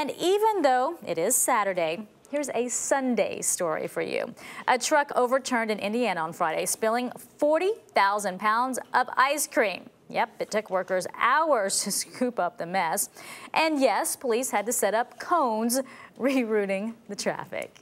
And even though it is Saturday, Here's a Sunday story for you. A truck overturned in Indiana on Friday, spilling 40,000 pounds of ice cream. Yep, it took workers hours to scoop up the mess. And yes, police had to set up cones rerouting the traffic.